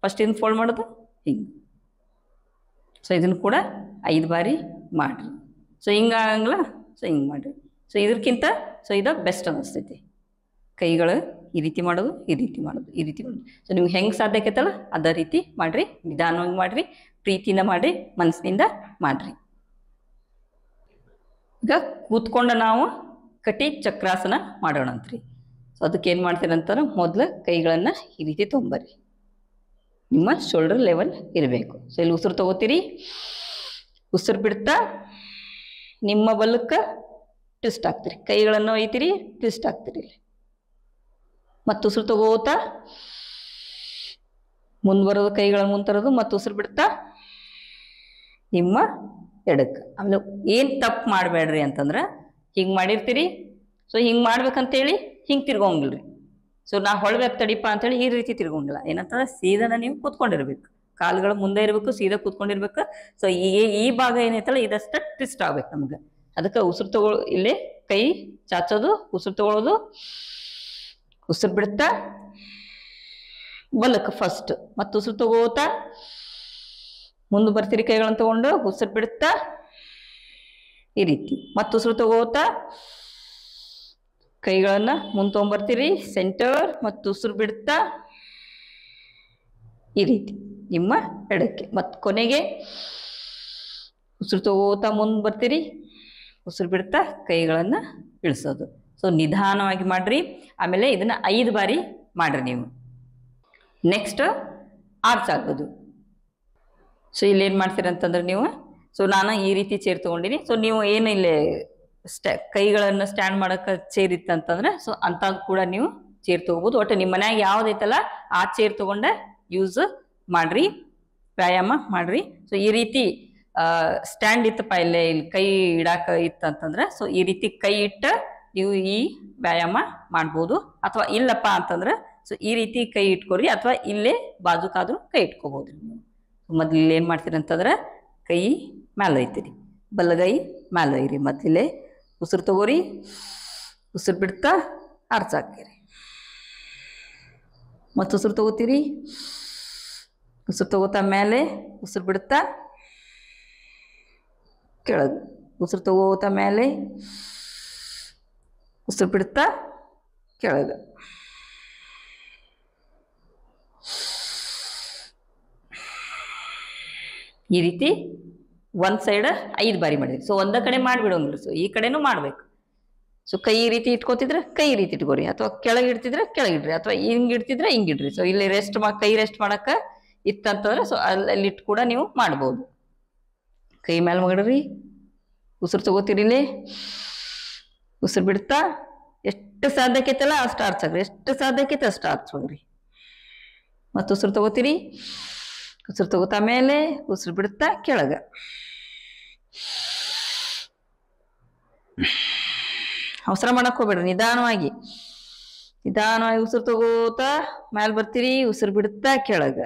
Speaker 1: ಫಸ್ಟ್ ಇದನ್ನು ಫೋಲ್ಡ್ ಮಾಡೋದು ಹಿಂಗೆ ಸೊ ಇದನ್ನು ಕೂಡ ಐದು ಬಾರಿ ಮಾಡಿರಿ ಸೊ ಹಿಂಗೆ ಸೊ ಹಿಂಗೆ ಮಾಡಿರಿ ಸೊ ಇದಕ್ಕಿಂತ ಸೊ ಇದು ಬೆಸ್ಟ್ ಅನ್ನಿಸ್ತೈತಿ ಕೈಗಳು ಈ ರೀತಿ ಮಾಡೋದು ಈ ರೀತಿ ಮಾಡೋದು ಈ ರೀತಿ ಮಾಡೋದು ಸೊ ನಿಮ್ಗೆ ಹೆಂಗೆ ಸಾಧ್ಯ ಆಕೈತಲ್ಲ ಅದೇ ರೀತಿ ಮಾಡಿರಿ ನಿಧಾನವಾಗಿ ಮಾಡಿರಿ ಪ್ರೀತಿಯಿಂದ ಮಾಡಿರಿ ಮನಸ್ಸಿನಿಂದ ಮಾಡಿರಿ ಈಗ ಕೂತ್ಕೊಂಡು ನಾವು ಕಟಿ ಚಕ್ರಾಸನ ಮಾಡೋಣ ಸೊ ಅದಕ್ಕೆ ಏನು ಮಾಡ್ತೀರಂತಾರೆ ಮೊದಲು ಕೈಗಳನ್ನು ಈ ರೀತಿ ತೊಂಬರಿ ನಿಮ್ಮ ಶೋಲ್ಡರ್ ಲೆವೆಲ್ ಇರಬೇಕು ಸೊ ಇಲ್ಲಿ ಉಸಿರು ತೊಗೋತೀರಿ ಉಸಿರು ಬಿಡ್ತಾ ನಿಮ್ಮ ಬಲಕ್ಕೆ ಟ್ವಿಸ್ಟ್ ಆಗ್ತೀರಿ ಕೈಗಳನ್ನು ಒಯ್ತೀರಿ ಟ್ವಿಸ್ಟ್ ಇಲ್ಲಿ ಮತ್ತು ಉಸಿರು ತಗೋತಾ ಮುಂದುವರೋದು ಕೈಗಳನ್ನು ಮುಂತರೋದು ಮತ್ತು ಉಸಿರು ಬಿಡ್ತಾ ನಿಮ್ಮ ಎಡಕ್ಕೆ ಆಮೇಲೆ ಏನು ತಪ್ಪು ಮಾಡಬೇಡ್ರಿ ಅಂತಂದ್ರೆ ಹಿಂಗೆ ಮಾಡಿರ್ತೀರಿ ಸೊ ಹಿಂಗೆ ಮಾಡ್ಬೇಕಂತೇಳಿ ಹಿಂಗೆ ತಿರ್ಗೋಂಗಿಲ್ಲ ಸೊ ನಾ ಹೊಳ್ಬೇಕು ತಡಿಪ ಅಂತೇಳಿ ಈ ರೀತಿ ತಿರ್ಗೋಂಗಿಲ್ಲ ಏನಂತಂದ್ರೆ ಸೀದನ ನೀವು ಕೂತ್ಕೊಂಡಿರ್ಬೇಕು ಕಾಲುಗಳ ಮುಂದೆ ಇರ್ಬೇಕು ಸೀದಾ ಕೂತ್ಕೊಂಡಿರ್ಬೇಕು ಸೊ ಈ ಈ ಭಾಗ ಏನೈತಲ್ಲ ಇದಷ್ಟ ಟ್ವಿಸ್ಟ್ ಆಗ್ಬೇಕು ನಮ್ಗೆ ಅದಕ್ಕೆ ಉಸಿರು ತಗೊಳ್ ಇಲ್ಲಿ ಕೈ ಚಾಚೋದು ಉಸಿರು ತಗೊಳ್ಳೋದು ಉಸಿರು ಬಿಡ್ತಾ ಬಲಕ್ ಫಸ್ಟ್ ಮತ್ತೆ ಉಸಿರು ತಗೋತಾ ಮುಂದೆ ಬರ್ತೀರಿ ಕೈಗಳನ್ನ ತಗೊಂಡು ಉಸಿರು ಬಿಡ್ತಾ ಈ ರೀತಿ ಮತ್ತೆ ಉಸಿರು ತಗೋತಾ ಕೈಗಳನ್ನ ಮುಂದೆ ತಗೊಂಡ್ಬರ್ತೀರಿ ಸೆಂಟರ್ ಮತ್ತು ಉಸಿರು ಬಿಡ್ತಾ ಈ ರೀತಿ ನಿಮ್ಮ ಎಡಕ್ಕೆ ಮತ್ತು ಕೊನೆಗೆ ಉಸಿರು ತಗೋತಾ ಮುಂದೆ ಬರ್ತೀರಿ ಉಸಿರು ಬಿಡ್ತಾ ಕೈಗಳನ್ನು ಇಳಿಸೋದು ಸೊ ನಿಧಾನವಾಗಿ ಮಾಡಿರಿ ಆಮೇಲೆ ಇದನ್ನು ಐದು ಬಾರಿ ಮಾಡಿರಿ ನೀವು ನೆಕ್ಸ್ಟ್ ಆರ್ಚ್ ಆಗೋದು ಸೊ ಇಲ್ಲೇನು ಅಂತಂದ್ರೆ ನೀವು ಸೊ ನಾನು ಈ ರೀತಿ ಚೇರ್ ತೊಗೊಂಡಿನಿ ಸೊ ನೀವು ಏನು ಇಲ್ಲಿ ಸ್ಟ್ಯಾ ಕೈಗಳನ್ನು ಸ್ಟ್ಯಾಂಡ್ ಮಾಡೋಕ್ಕೆ ಚೇರ್ ಇತ್ತಂತಂದ್ರೆ ಸೊ ಅಂಥದ್ದು ಕೂಡ ನೀವು ಚೇರ್ ತೊಗೋಬೋದು ಒಟ್ಟು ನಿಮ್ಮ ಮನೆಯಾಗ ಯಾವುದೈತಲ್ಲ ಆ ಚೇರ್ ತೊಗೊಂಡೆ ಯೂಸ್ ಮಾಡ್ರಿ ವ್ಯಾಯಾಮ ಮಾಡ್ರಿ ಸೊ ಈ ರೀತಿ ಸ್ಟ್ಯಾಂಡ್ ಇತ್ತಪ್ಪ ಇಲ್ಲೇ ಇಲ್ಲಿ ಕೈ ಇಡಾಕ ಇತ್ತಂತಂದ್ರೆ ಸೊ ಈ ರೀತಿ ಕೈ ಇಟ್ಟ ನೀವು ಈ ವ್ಯಾಯಾಮ ಮಾಡ್ಬೋದು ಅಥವಾ ಇಲ್ಲಪ್ಪ ಅಂತಂದ್ರೆ ಸೊ ಈ ರೀತಿ ಕೈ ಇಟ್ಕೊರಿ ಅಥವಾ ಇಲ್ಲೇ ಬಾಜುಕಾದ್ರೂ ಕೈ ಇಟ್ಕೋಬಹುದು ನೀವು ಮೊದ್ಲು ಏನು ಮಾಡ್ತೀರಿ ಅಂತಂದ್ರೆ ಕೈ ಮ್ಯಾಲ ಒಯ್ತೀರಿ ಬಲಗೈ ಮ್ಯಾಲ ಒಯ್ಯಿರಿ ಮೊದಲಿಲ್ಲೇ ಉಸಿರು ತಗೋರಿ ಉಸಿರು ಬಿಡ್ತಾ ಅರ್ಚಾಕ್ತೀರಿ ಮತ್ತು ಉಸಿರು ತಗೋತೀರಿ ಉಸಿರು ತಗೋತಾ ಮೇಲೆ ಉಸಿರು ಬಿಡುತ್ತಾ ಕೆಳಗೆ ಉಸಿರು ತಗೋತ ಮೇಲೆ ಉಸಿರು ಬಿಡುತ್ತಾ ಕೆಳಗೆ ಈ ರೀತಿ ಒಂದು ಸೈಡ್ ಐದು ಬಾರಿ ಮಾಡಿದ್ರಿ ಸೊ ಒಂದ ಕಡೆ ಮಾಡಿಬಿಡೋಂಗಿಲ್ಲ ಸೊ ಈ ಕಡೆನೂ ಮಾಡಬೇಕು ಸೊ ಕೈ ಈ ರೀತಿ ಇಟ್ಕೋತಿದ್ರೆ ಕೈ ಈ ರೀತಿ ಇಟ್ಕೋರಿ ಅಥವಾ ಕೆಳಗೆ ಇಡ್ತಿದ್ರೆ ಕೆಳಗಿಡ್ರಿ ಅಥವಾ ಹಿಂಗೆ ಇಡ್ತಿದ್ರೆ ಹಿಂಗೆ ಸೊ ಇಲ್ಲಿ ರೆಸ್ಟ್ ಮಾ ಕೈ ರೆಸ್ಟ್ ಮಾಡೋಕೆ ಇತ್ತಂತಂದ್ರೆ ಸೊ ಅಲ್ಲಿ ಅಲ್ಲಿಟ್ಟು ಕೂಡ ನೀವು ಮಾಡ್ಬೋದು ಕೈ ಮೇಲೆ ಮಗಡ್ರಿ ಉಸಿರು ತಗೋತೀರಿಲಿ ಉಸಿರು ಬಿಡ್ತಾ ಎಷ್ಟು ಆಕೈತಲ್ಲ ಅಷ್ಟು ಆರ್ಚಾಗ್ರಿ ಎಷ್ಟು ಸಾಧ್ಯಕೈತೆ ಅಷ್ಟು ಆರ್ಚೋಗ್ರಿ ಮತ್ತು ಉಸಿರು ತಗೋತೀರಿ ಉಸಿರು ತಗೋತಾ ಮೇಲೆ ಉಸಿರು ಬಿಡ್ತಾ ಕೆಳಗ ಅವಸರ ಮಾಡಕ್ ಹೋಗ್ಬೇಡ್ರಿ ನಿಧಾನವಾಗಿ ನಿಧಾನವಾಗಿ ಉಸಿರು ತಗೋತಾ ಮೇಲೆ ಬರ್ತೀರಿ ಉಸಿರು ಬಿಡ್ತಾ ಕೆಳಗ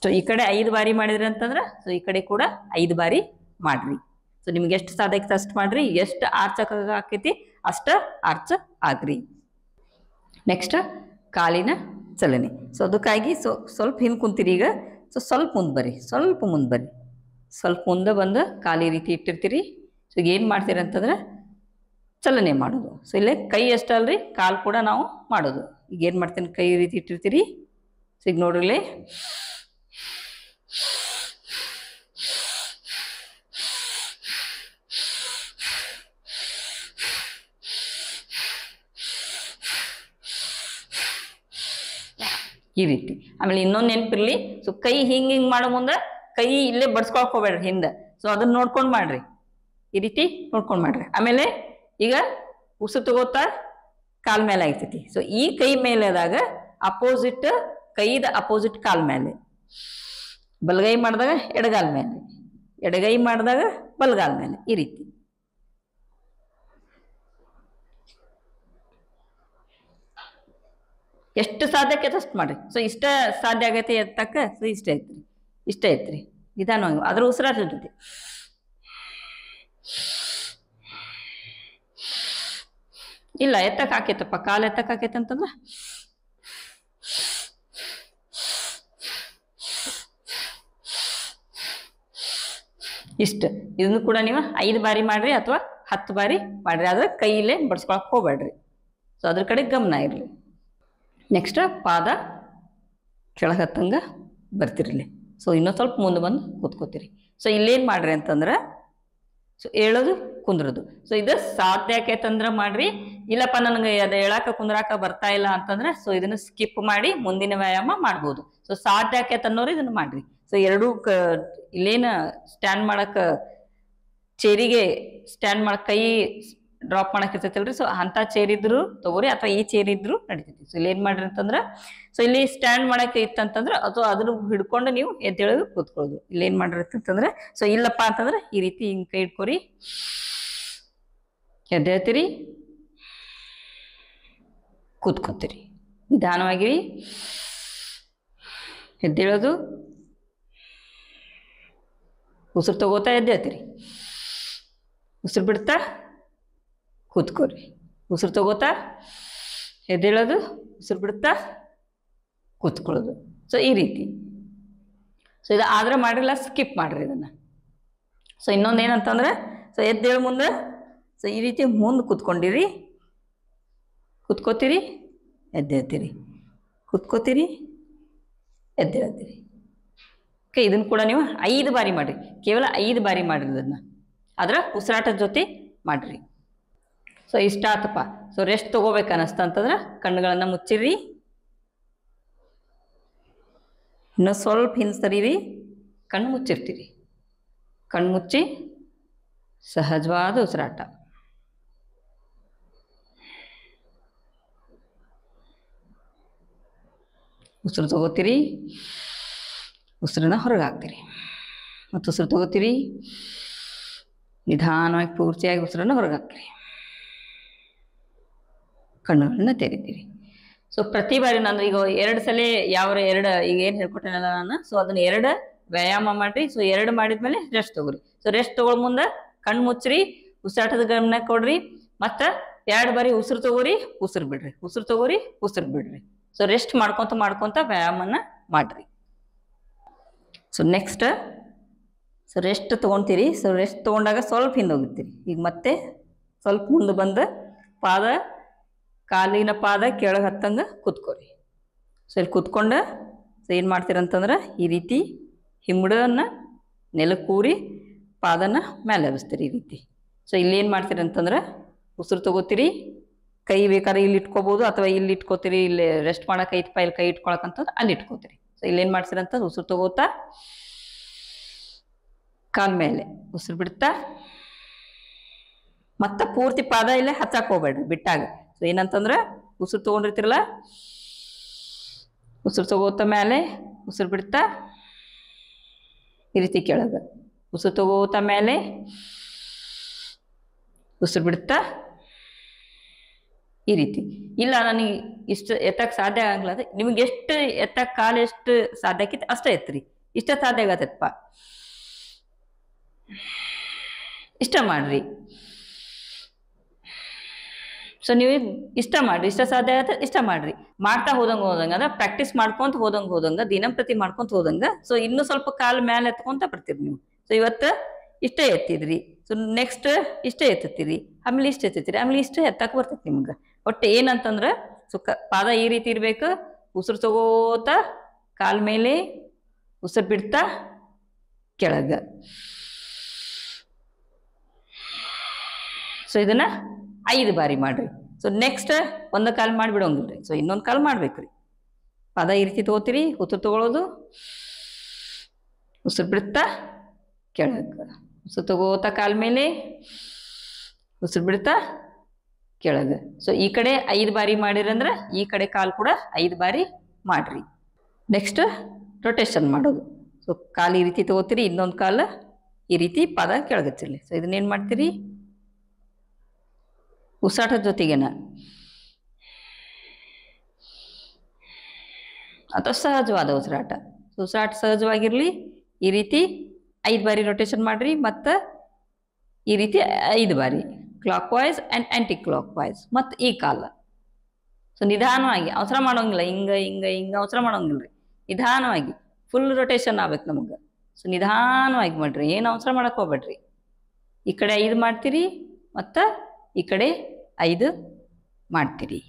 Speaker 1: ಸೊ ಈ ಕಡೆ ಐದು ಬಾರಿ ಮಾಡಿದ್ರಿ ಅಂತಂದ್ರೆ ಸೊ ಈ ಕಡೆ ಕೂಡ ಐದು ಬಾರಿ ಮಾಡ್ರಿ ಸೊ ನಿಮ್ಗೆ ಎಷ್ಟು ಸಾಧಕ ಅಷ್ಟು ಮಾಡ್ರಿ ಎಷ್ಟು ಆರ್ಚಕ ಆಕೈತಿ ಅಷ್ಟ ಆರ್ಚ ಆಗ್ರಿ ನೆಕ್ಸ್ಟ್ ಕಾಲಿನ ಚಲನೆ ಸೊ ಅದಕ್ಕಾಗಿ ಸೊ ಸ್ವಲ್ಪ ಹಿಂದೆ ಕುಂತೀರಿ ಈಗ ಸೊ ಸ್ವಲ್ಪ ಮುಂದೆ ಬರ್ರಿ ಸ್ವಲ್ಪ ಮುಂದೆ ಬರ್ರಿ ಸ್ವಲ್ಪ ಮುಂದೆ ಬಂದು ಕಾಲಿ ರೀತಿ ಇಟ್ಟಿರ್ತೀರಿ ಸೊ ಏನು ಮಾಡ್ತೀರಿ ಅಂತಂದ್ರೆ ಚಲನೆ ಮಾಡೋದು ಸೊ ಇಲ್ಲೇ ಕೈ ರೀ ಕಾಲು ಕೂಡ ನಾವು ಮಾಡೋದು ಈಗ ಏನು ಮಾಡ್ತೀನಿ ಕೈ ರೀತಿ ಇಟ್ಟಿರ್ತೀರಿ ಸೊ ಈಗ ನೋಡ್ರಿಲ್ಲೇ ಈ ರೀತಿ ಆಮೇಲೆ ಇನ್ನೊಂದು ನೆನಪಿರ್ಲಿ ಸೊ ಕೈ ಹಿಂಗ್ ಹಿಂಗ್ ಮಾಡೋ ಮುಂದೆ ಕೈ ಇಲ್ಲೇ ಬಡ್ಸ್ಕೊಳಕ್ ಹೋಗ್ಬೇಡ್ರಿ ಹಿಂದೆ ಸೊ ಅದನ್ನ ನೋಡ್ಕೊಂಡು ಮಾಡ್ರಿ ಈ ರೀತಿ ನೋಡ್ಕೊಂಡು ಮಾಡ್ರಿ ಆಮೇಲೆ ಈಗ ಉಸಿರು ತಗೋತಾ ಕಾಲ್ ಮೇಲೆ ಆಗ್ತೈತಿ ಸೊ ಈ ಕೈ ಮೇಲೆ ಆದಾಗ ಅಪೋಸಿಟ್ ಕೈದ ಅಪೋಸಿಟ್ ಕಾಲ್ ಮೇಲೆ ಬಲಗೈ ಮಾಡಿದಾಗ ಎಡಗಾಲ ಮೇಲೆ ಎಡಗೈ ಮಾಡಿದಾಗ ಬಲಗಾಲ ಮೇಲೆ ಈ ರೀತಿ ಎಷ್ಟು ಸಾಧ್ಯಕ್ಕೆ ಅಷ್ಟು ಮಾಡಿರಿ ಸೊ ಇಷ್ಟ ಸಾಧ್ಯ ಆಗೈತೆ ಎತ್ತಕ್ಕ ಸೊ ಇಷ್ಟ ಐತ್ರಿ ಇಷ್ಟ ಐತ್ರಿ ನಿಧಾನವಾಗಿ ಅದ್ರ ಉಸಿರಾಟ ಜೊತೆ ಇಲ್ಲ ಎತ್ತಕ್ಕೆ ಹಾಕೈತಪ್ಪ ಕಾಲು ಎತ್ತಕ್ಕೆ ಹಾಕೈತೆ ಅಂತಂದ್ರೆ ಇಷ್ಟು ಇದನ್ನು ಕೂಡ ನೀವು ಐದು ಬಾರಿ ಮಾಡಿರಿ ಅಥವಾ ಹತ್ತು ಬಾರಿ ಮಾಡಿರಿ ಆದರೆ ಕೈಯಲ್ಲೇ ಬಡಿಸ್ಕೊಳಕ್ಕೆ ಹೋಗ್ಬೇಡ್ರಿ ಸೊ ಅದ್ರ ಕಡೆ ಗಮನ ಇರಲಿ ನೆಕ್ಸ್ಟ್ ಪಾದ ಕೆಳಗತ್ತಂಗ ಬರ್ತಿರಲಿ ಸೊ ಇನ್ನೊಂದು ಸ್ವಲ್ಪ ಮುಂದೆ ಬಂದು ಕೂತ್ಕೋತೀರಿ ಸೊ ಇಲ್ಲೇನು ಮಾಡ್ರಿ ಅಂತಂದ್ರೆ ಸೊ ಹೇಳೋದು ಕುಂದ್ರದು ಸೊ ಇದು ಸಾಧ್ಯ ತಂದ್ರೆ ಮಾಡ್ರಿ ಇಲ್ಲಪ್ಪ ನನಗೆ ಅದು ಹೇಳಕ್ಕೆ ಕುಂದ್ರಾಕ ಬರ್ತಾ ಇಲ್ಲ ಅಂತಂದ್ರೆ ಸೊ ಇದನ್ನು ಸ್ಕಿಪ್ ಮಾಡಿ ಮುಂದಿನ ವ್ಯಾಯಾಮ ಮಾಡ್ಬೋದು ಸೊ ಸಾಧ್ಯ ಆಕೈತೆ ಅನ್ನೋರು ಇದನ್ನು ಮಾಡ್ರಿ ಸೊ ಎರಡೂ ಕ ಇಲ್ಲೇನ ಸ್ಟ್ಯಾಂಡ್ ಮಾಡಕ್ಕೆ ಚೇರಿಗೆ ಸ್ಟ್ಯಾಂಡ್ ಮಾಡಕ್ ಕೈ ಡ್ರಾಪ್ ಮಾಡಕ್ಕೆ ಇರ್ತೈತಲ್ರಿ ಸೊ ಅಂಥ ಚೇರ್ ಇದ್ರು ತಗೋರಿ ಅಥವಾ ಈ ಚೇರ್ ಇದ್ರು ನಡಿತೈತಿ ಸೊ ಇಲ್ಲಿ ಏನು ಮಾಡ್ರಿ ಅಂತಂದ್ರೆ ಸೊ ಇಲ್ಲಿ ಸ್ಟ್ಯಾಂಡ್ ಮಾಡಕ್ಕೆ ಇತ್ತಂತಂದ್ರೆ ಅಥವಾ ಅದನ್ನು ಹಿಡ್ಕೊಂಡು ನೀವು ಎದ್ದೇಳೋದು ಕೂತ್ಕೊಳ್ಳೋದು ಇಲ್ಲಿ ಏನು ಮಾಡಿರ್ತಂತಂದ್ರೆ ಸೊ ಇಲ್ಲಪ್ಪ ಅಂತಂದ್ರೆ ಈ ರೀತಿ ಹಿಂಗ್ ಕೈ ಇಟ್ಕೊರಿ ಎದ್ದೇಳ್ತೀರಿ ಕೂತ್ಕೊತೀರಿ ನಿಧಾನವಾಗಿ ಎದ್ದೇಳೋದು ಉಸಿರು ತಗೋತಾ ಎದ್ದೇತಿರಿ ಉಸಿರು ಬಿಡ್ತಾ ಕೂತ್ಕೋರಿ ಉಸಿರು ತಗೋತಾ ಎದ್ದೇಳೋದು ಉಸಿರು ಬಿಡ್ತಾ ಕೂತ್ಕೊಳ್ಳೋದು ಸೊ ಈ ರೀತಿ ಸೊ ಇದು ಆದರೆ ಮಾಡಿರಲ್ಲ ಸ್ಕಿಪ್ ಮಾಡಿರಿ ಇದನ್ನು ಸೊ ಇನ್ನೊಂದು ಏನಂತಂದರೆ ಸೊ ಎದ್ದೇಳು ಮುಂದೆ ಸೊ ಈ ರೀತಿ ಮುಂದೆ ಕೂತ್ಕೊಂಡಿರಿ ಕೂತ್ಕೋತೀರಿ ಎದ್ದೇಳ್ತೀರಿ ಕೂತ್ಕೋತೀರಿ ಎದ್ದೇಳ್ತೀರಿ ಓಕೆ ಇದನ್ನು ಕೂಡ ನೀವು ಐದು ಬಾರಿ ಮಾಡಿರಿ ಕೇವಲ ಐದು ಬಾರಿ ಮಾಡಿರಿ ಅದನ್ನು ಅದರ ಉಸಿರಾಟದ ಜೊತೆ ಮಾಡಿರಿ ಸೊ ಇಷ್ಟಾತಪ್ಪ ಸೊ ರೆಸ್ಟ್ ತೊಗೋಬೇಕು ಅಂತಂದ್ರೆ ಕಣ್ಣುಗಳನ್ನು ಮುಚ್ಚಿರಿ ಇನ್ನು ಸ್ವಲ್ಪ ಹಿಂದೆ ಕಣ್ಣು ಮುಚ್ಚಿರ್ತೀರಿ ಕಣ್ಣು ಮುಚ್ಚಿ ಸಹಜವಾದ ಉಸಿರಾಟ ಉಸಿರು ತಗೋತೀರಿ ಉಸಿರನ್ನ ಹೊರಗೆ ಹಾಕ್ತೀರಿ ಮತ್ತು ಉಸಿರು ತಗೋತೀರಿ ನಿಧಾನವಾಗಿ ಪೂರ್ತಿಯಾಗಿ ಉಸಿರನ್ನು ಹೊರಗೆ ಹಾಕ್ತೀರಿ ಕಣ್ಣುಗಳನ್ನ ತೆರಿತೀರಿ ಸೊ ಪ್ರತಿ ಬಾರಿ ನಾನು ಈಗ ಎರಡು ಸಲ ಯಾವ ಎರಡು ಈಗ ಏನು ಹೇಳ್ಕೊಟ್ಟೇನಲ್ಲ ನಾನು ಸೊ ಅದನ್ನ ಎರಡು ವ್ಯಾಯಾಮ ಮಾಡ್ರಿ ಸೊ ಎರಡು ಮಾಡಿದ್ಮೇಲೆ ರೆಸ್ಟ್ ತಗೋರಿ ಸೊ ರೆಸ್ಟ್ ತಗೊಳ್ ಮುಂದೆ ಕಣ್ಣು ಮುಚ್ಚ್ರಿ ಉಸಿರಾಟದ ಗಮನ ಕೊಡ್ರಿ ಮತ್ತೆ ಎರಡು ಬಾರಿ ಉಸಿರು ತಗೋರಿ ಉಸಿರು ಬಿಡ್ರಿ ಉಸಿರು ತಗೋರಿ ಉಸಿರು ಬಿಡ್ರಿ ಸೊ ರೆಸ್ಟ್ ಮಾಡ್ಕೊತ ಮಾಡ್ಕೊಂತ ವ್ಯಾಯಾಮನ ಮಾಡ್ರಿ ಸೊ ನೆಕ್ಸ್ಟ್ ಸೊ ರೆಸ್ಟ್ ತೊಗೊತೀರಿ ಸೊ ರೆಸ್ಟ್ ತೊಗೊಂಡಾಗ ಸ್ವಲ್ಪ ಹಿಂದೆ ಹೋಗಿರ್ತೀರಿ ಈಗ ಮತ್ತೆ ಸ್ವಲ್ಪ ಮುಂದೆ ಬಂದು ಪಾದ ಕಾಲಿನ ಪಾದ ಕೆಳಗೆ ಹತ್ತಂಗೆ ಕೂತ್ಕೊರಿ ಸೊ ಇಲ್ಲಿ ಕುತ್ಕೊಂಡು ಸೊ ಏನು ಮಾಡ್ತೀರಂತಂದ್ರೆ ಈ ರೀತಿ ಹಿಮ್ಮಡನ್ನು ನೆಲಕ್ಕೆ ಕೂರಿ ಪಾದನ ಮೇಲೆ ಹಬ್ಬಿಸ್ತೀರಿ ಈ ರೀತಿ ಸೊ ಇಲ್ಲೇನು ಮಾಡ್ತೀರಿ ಅಂತಂದ್ರೆ ಉಸಿರು ತೊಗೋತೀರಿ ಕೈ ಬೇಕಾದ್ರೆ ಇಲ್ಲಿ ಇಟ್ಕೋಬೋದು ಅಥವಾ ಇಲ್ಲಿ ಇಟ್ಕೋತೀರಿ ಇಲ್ಲಿ ರೆಸ್ಟ್ ಮಾಡೋಕೆ ಐತಿ ಇಲ್ಲಿ ಕೈ ಇಟ್ಕೊಳಕಂತಂದ್ರೆ ಅಲ್ಲಿ ಇಟ್ಕೋತೀರಿ ಸೊ ಇಲ್ಲೇನು ಮಾಡ್ಸಿರಂತ ಉಸಿರು ತಗೋತಾ ಕಾಲ್ ಮೇಲೆ ಉಸಿರು ಬಿಡ್ತಾ ಮತ್ತೆ ಪೂರ್ತಿ ಪಾದ ಇಲ್ಲೇ ಹಚ್ಚಾಕ್ ಹೋಗ್ಬೇಡ್ರಿ ಬಿಟ್ಟಾಗ ಸೊ ಏನಂತಂದ್ರೆ ಉಸಿರು ತಗೊಂಡಿರ್ತಿರಲ್ಲ ಉಸಿರು ತಗೋತ ಮೇಲೆ ಉಸಿರು ಬಿಡ್ತಾ ಈ ರೀತಿ ಕೇಳೋದು ಉಸಿರು ತಗೋತ ಮೇಲೆ ಉಸಿರು ಬಿಡ್ತಾ ಈ ರೀತಿ ಇಲ್ಲ ನನಗೆ ಇಷ್ಟು ಎತ್ತಕ್ಕೆ ಸಾಧ್ಯ ಆಗ್ಲದ ನಿಮ್ಗೆ ಎಷ್ಟು ಎತ್ತಕ್ಕೆ ಕಾಲು ಎಷ್ಟು ಸಾಧ್ಯ ಆಕಿತ್ತು ಅಷ್ಟೇ ಎತ್ತರಿ ಇಷ್ಟ ಸಾಧ್ಯ ಆಗತ್ತಪ್ಪ ಇಷ್ಟ ಮಾಡ್ರಿ ಸೊ ನೀವು ಇಷ್ಟ ಮಾಡ್ರಿ ಇಷ್ಟ ಸಾಧ್ಯ ಆಗತ್ತೆ ಇಷ್ಟ ಮಾಡ್ರಿ ಮಾಡ್ತಾ ಹೋದಂಗ ಹೋದಂಗ ಅಂದ್ರೆ ಪ್ರಾಕ್ಟೀಸ್ ಮಾಡ್ಕೊಂತ ಹೋದಂಗ ಹೋದಂಗ ದಿನಂಪ್ರತಿ ಮಾಡ್ಕೊಂತ ಹೋದಂಗ ಸೊ ಇನ್ನೂ ಸ್ವಲ್ಪ ಕಾಲು ಮೇಲೆ ಎತ್ಕೊಂತ ಬರ್ತೀರಿ ನೀವು ಸೊ ಇವತ್ತು ಇಷ್ಟೇ ಎತ್ತಿದ್ರಿ ಸೊ ನೆಕ್ಸ್ಟ್ ಇಷ್ಟೇ ಎತ್ತತ್ತೀರಿ ಆಮೇಲೆ ಇಷ್ಟು ಎತ್ತತ್ತೀರಿ ಆಮೇಲೆ ಇಷ್ಟು ಎತ್ತಕ್ಕೆ ಬರ್ತೈತಿ ನಿಮ್ಗೆ ಒಟ್ಟು ಏನಂತಂದ್ರೆ ಸೊ ಪಾದ ಈ ರೀತಿ ಇರಬೇಕು ಉಸಿರು ತಗೋತ ಕಾಲ ಮೇಲೆ ಉಸಿರು ಬಿಡ್ತಾ ಕೆಳಗ ಸೊ ಇದನ್ನ ಐದು ಬಾರಿ ಮಾಡ್ರಿ ಸೊ ನೆಕ್ಸ್ಟ್ ಒಂದು ಕಾಲು ಮಾಡಿಬಿಡೋಂಗಿಲ್ರಿ ಸೊ ಇನ್ನೊಂದು ಕಾಲ್ ಮಾಡ್ಬೇಕ್ರಿ ಪಾದ ಈ ರೀತಿ ತಗೋತೀರಿ ಉಸಿರು ತಗೊಳ್ಳೋದು ಉಸಿರು ಬಿಡ್ತಾ ಕೆಳಗೆ ಸೊ ತಗೋತಾ ಕಾಲ ಮೇಲೆ ಉಸಿರು ಬಿಡ್ತಾ ಕೆಳಗ ಸೊ ಈ ಕಡೆ ಐದು ಬಾರಿ ಮಾಡಿರಂದ್ರೆ ಈ ಕಡೆ ಕಾಲು ಕೂಡ ಐದು ಬಾರಿ ಮಾಡ್ರಿ ನೆಕ್ಸ್ಟ್ ರೊಟೇಷನ್ ಮಾಡೋದು ಸೊ ಕಾಲು ಈ ರೀತಿ ತಗೋತೀರಿ ಇನ್ನೊಂದು ಕಾಲು ಈ ರೀತಿ ಪಾದ ಕೆಳಗತ್ತಿರಲಿ ಸೊ ಇದನ್ನೇನು ಮಾಡ್ತೀರಿ ಉಸಾಟದ ಜೊತೆಗೇನ ಅಥವಾ ಸಹಜವಾದ ಉಸಿರಾಟ ಉಸಿರಾಟ ಸಹಜವಾಗಿರಲಿ ಈ ರೀತಿ ಐದು ಬಾರಿ ರೊಟೇಷನ್ ಮಾಡಿರಿ ಮತ್ತು ಈ ರೀತಿ ಐದು ಬಾರಿ clockwise and anticlockwise ಮತ್ತು ಈ ಕಾಲ ಸೊ ನಿಧಾನವಾಗಿ ಅವಸರ ಮಾಡೋಂಗಿಲ್ಲ ಹಿಂಗೆ ಹಿಂಗೆ ಹಿಂಗೆ ಅವಸರ ಮಾಡೋಂಗಿಲ್ಲ ರೀ ನಿಧಾನವಾಗಿ ಫುಲ್ ರೊಟೇಷನ್ ಆಗ್ಬೇಕು ನಮಗೆ ಸೊ ನಿಧಾನವಾಗಿ ಮಾಡಿರಿ ಏನು ಅವಸರ ಮಾಡೋಕ್ಕೆ ಹೋಗ್ಬೇಡ್ರಿ ಈ ಕಡೆ ಐದು ಮಾಡ್ತೀರಿ ಮತ್ತು ಈ ಕಡೆ ಐದು ಮಾಡ್ತೀರಿ